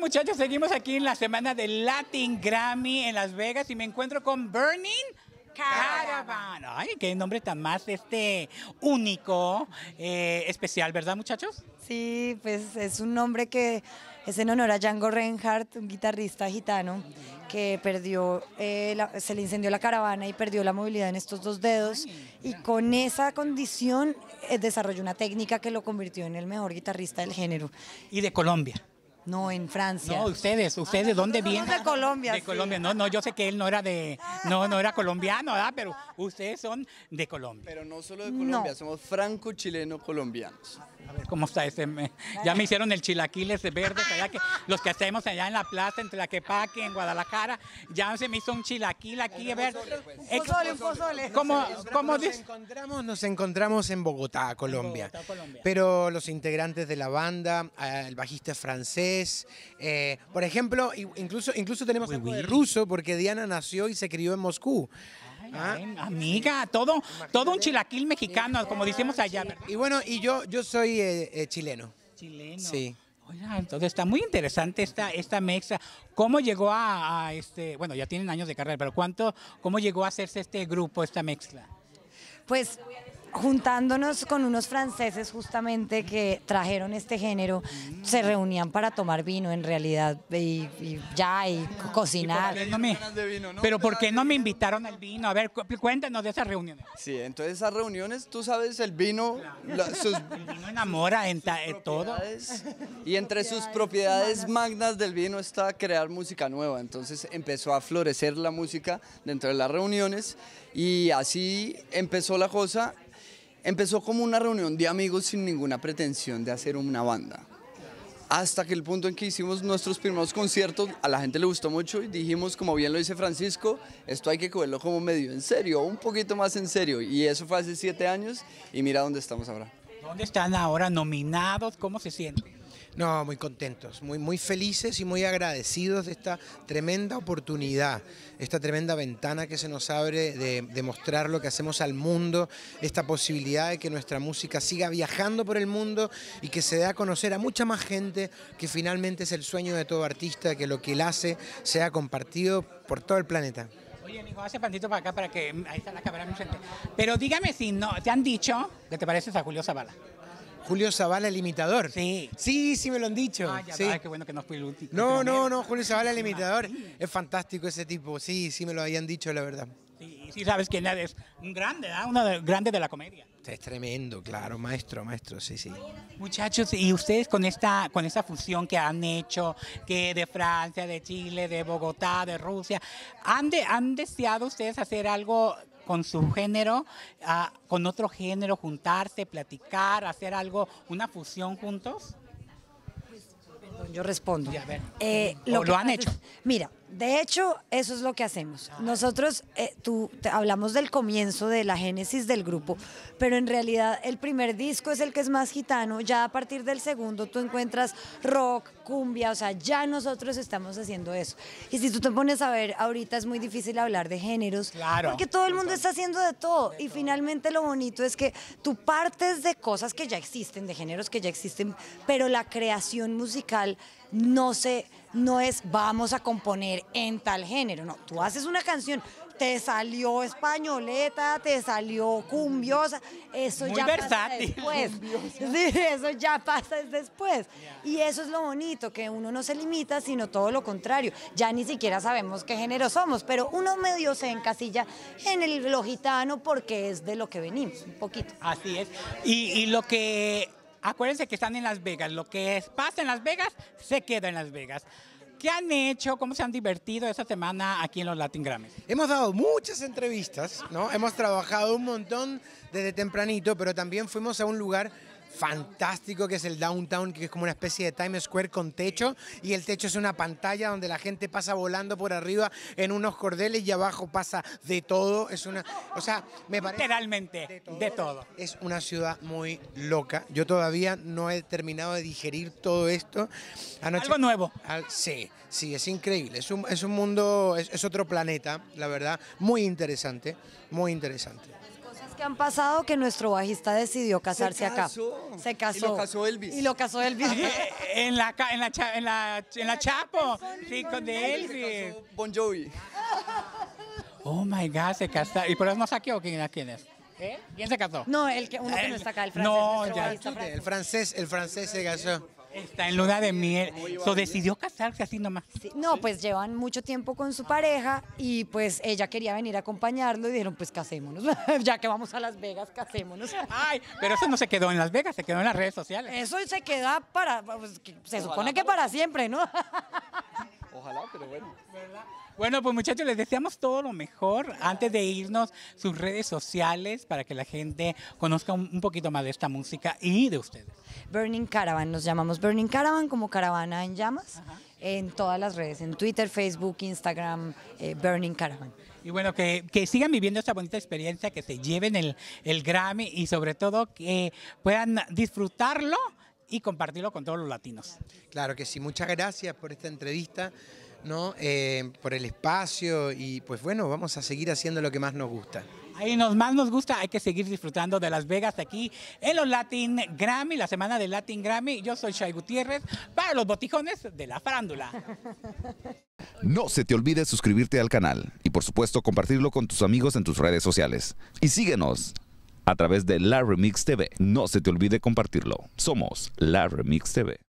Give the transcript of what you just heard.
muchachos, seguimos aquí en la semana del Latin Grammy en Las Vegas y me encuentro con Burning Caravan. Ay, qué nombre tan más este único, eh, especial, ¿verdad, muchachos? Sí, pues es un nombre que es en honor a Django Reinhardt, un guitarrista gitano que perdió, eh, se le incendió la caravana y perdió la movilidad en estos dos dedos y con esa condición eh, desarrolló una técnica que lo convirtió en el mejor guitarrista del género. Y de Colombia. No, en Francia. No, ustedes, ustedes, ¿de ¿dónde vienen? De Colombia. De Colombia, no, no, yo sé que él no era de, no, no era colombiano, ¿verdad? pero ustedes son de Colombia. Pero no solo de Colombia, somos franco-chileno-colombianos. A ver, ¿cómo está ese? Ya me hicieron el chilaquiles verde, allá que, los que hacemos allá en la plaza, entre la Quepaque, en Guadalajara, ya se me hizo un chilaquil aquí, verde. Pues. Un pozole, un pozole. ¿Cómo, cómo nos, encontramos, nos encontramos en Bogotá, Colombia. En Bogotá, Colombia. Pero los integrantes de la banda, eh, el bajista francés, eh, por ejemplo, incluso, incluso tenemos ruso porque Diana nació y se crió en Moscú. Ah. amiga, todo, todo un chilaquil mexicano, como decimos ah, allá. Y bueno, y yo, yo soy eh, eh, chileno. Chileno. Sí. entonces está muy interesante esta, esta mezcla ¿Cómo llegó a, a, este, bueno, ya tienen años de carrera, pero cuánto, cómo llegó a hacerse este grupo, esta mezcla? Pues juntándonos con unos franceses justamente que trajeron este género, se reunían para tomar vino en realidad y, ya y cocinar. Pero ¿por qué no me invitaron al vino? A ver, cuéntanos de esas reuniones. Sí, entonces esas reuniones, tú sabes, el vino, el vino enamora en eh, todo. Y entre sus propiedades magnas del vino está crear música nueva. Entonces empezó a florecer la música dentro de las reuniones y así empezó la cosa Empezó como una reunión de amigos sin ninguna pretensión de hacer una banda. Hasta que el punto en que hicimos nuestros primeros conciertos, a la gente le gustó mucho y dijimos, como bien lo dice Francisco, esto hay que cogerlo como medio en serio, un poquito más en serio. Y eso fue hace siete años y mira dónde estamos ahora. ¿Dónde están ahora nominados? ¿Cómo se sienten? No, muy contentos, muy, muy felices y muy agradecidos de esta tremenda oportunidad, esta tremenda ventana que se nos abre de, mostrar lo que hacemos al mundo, esta posibilidad de que nuestra música siga viajando por el mundo y que se dé a conocer a mucha más gente, que finalmente es el sueño de todo artista, que lo que él hace sea compartido por todo el planeta. Oye, Nico, hace pantito para acá para que... Ahí está la cámara, Pero dígame si no, te han dicho que te pareces a Julio Zavala. Julio Zavala el imitador. Sí. Sí, sí me lo han dicho. Ah, ya qué bueno que no fui el No, no, no, Julio Zavala el imitador. Es fantástico ese tipo. Sí, sí me lo habían dicho, la verdad sí sabes que es Un grande, ¿eh? ¿ah? Una de, grande de la comedia. Es tremendo, claro, maestro, maestro, sí, sí. Muchachos, y ustedes con esta, con esta fusión que han hecho, que de Francia, de Chile, de Bogotá, de Rusia, ¿han, han deseado ustedes hacer algo con su género, ah, con otro género, juntarse, platicar, hacer algo, una fusión juntos? Yo respondo. ver. Eh, lo, han hecho. mira, de hecho, eso es lo que hacemos. Nosotros eh, tú, te, hablamos del comienzo, de la génesis del grupo, pero en realidad el primer disco es el que es más gitano. Ya a partir del segundo tú encuentras rock, cumbia, o sea, ya nosotros estamos haciendo eso. Y si tú te pones a ver, ahorita es muy difícil hablar de géneros, claro, porque todo el mundo está haciendo de todo. y finalmente lo bonito es que tú partes de cosas que ya existen, de géneros que ya existen, pero la creación musical no se no es vamos a componer en tal género, no, tú haces una canción, te salió españoleta, te salió cumbiosa, eso ya pasa después. eso ya pasa después. Y eso es lo bonito, que uno no se limita, sino todo lo contrario. Ya ni siquiera sabemos qué género somos, pero uno medio se encasilla en el, lo gitano porque es de lo que venimos, un poquito. Así es. y lo que Acuérdense que están en Las Vegas. Lo que es, pasa en Las Vegas se queda en Las Vegas. ¿Qué han hecho? ¿Cómo se han divertido esta semana aquí en los Latin Grammys? Hemos dado muchas entrevistas, ¿no? Hemos trabajado un montón desde tempranito, pero también fuimos a un lugar fantástico que es el Downtown, que es como una especie de Times Square con techo y el techo es una pantalla donde la gente pasa volando por arriba en unos cordeles y abajo pasa de todo. Es una, o sea, me parece literalmente de todo. Es una ciudad muy loca. Yo todavía no he terminado de digerir todo esto. Algo nuevo. sí, sí, es increíble. Es un, es un mundo, es otro planeta, la verdad, muy interesante, muy interesante. ¿Qué han pasado que nuestro bajista decidió casarse se casó. acá. Se casó. Y lo casó Elvis. Y lo casó Elvis. Eh, en, la, en, la, en, la, Chapo, rico de Elvis. Se casó bon Jovi. Oh my God, se casó. ¿Y por eso no saqueó quién, quién es? ¿Eh? ¿Quién se casó? No, el que, uno que no eh, está acá, el francés. No, ya. El francés, el francés se casó. Está en luna de miel. So, decidió casarse así nomás. no, pues llevan mucho tiempo con su pareja y pues ella quería venir a acompañarlo y dijeron, pues casémonos. ya que vamos a Las Vegas, casémonos. Ay, pero eso no se quedó en Las Vegas, se quedó en las redes sociales. Eso se queda para, pues, se supone que para siempre, ¿no? Ojalá, pero bueno. ¿verdad? Bueno, pues muchachos, les deseamos todo lo mejor. Antes de irnos, sus redes sociales para que la gente conozca un poquito más de esta música y de ustedes. Burning Caravan, nos llamamos Burning Caravan como Caravana en Llamas, en todas las redes, en Twitter, Facebook, Instagram, eh, Burning Caravan. Y bueno, que, sigan viviendo esta bonita experiencia, que se lleven el, el Grammy y sobre todo que puedan disfrutarlo y compartirlo con todos los latinos. Claro que sí, muchas gracias por esta entrevista, ¿no? Eh, por el espacio y pues bueno, vamos a seguir haciendo lo que más nos gusta. Ahí nos más nos gusta, hay que seguir disfrutando de Las Vegas aquí en los Latin Grammy, la semana de Latin Grammy. Yo soy Shai Gutiérrez para los botijones de la farándula. No se te olvide suscribirte al canal y por supuesto compartirlo con tus amigos en tus redes sociales. Y síguenos a través de La Remix TV. No se te olvide compartirlo. Somos La Remix TV.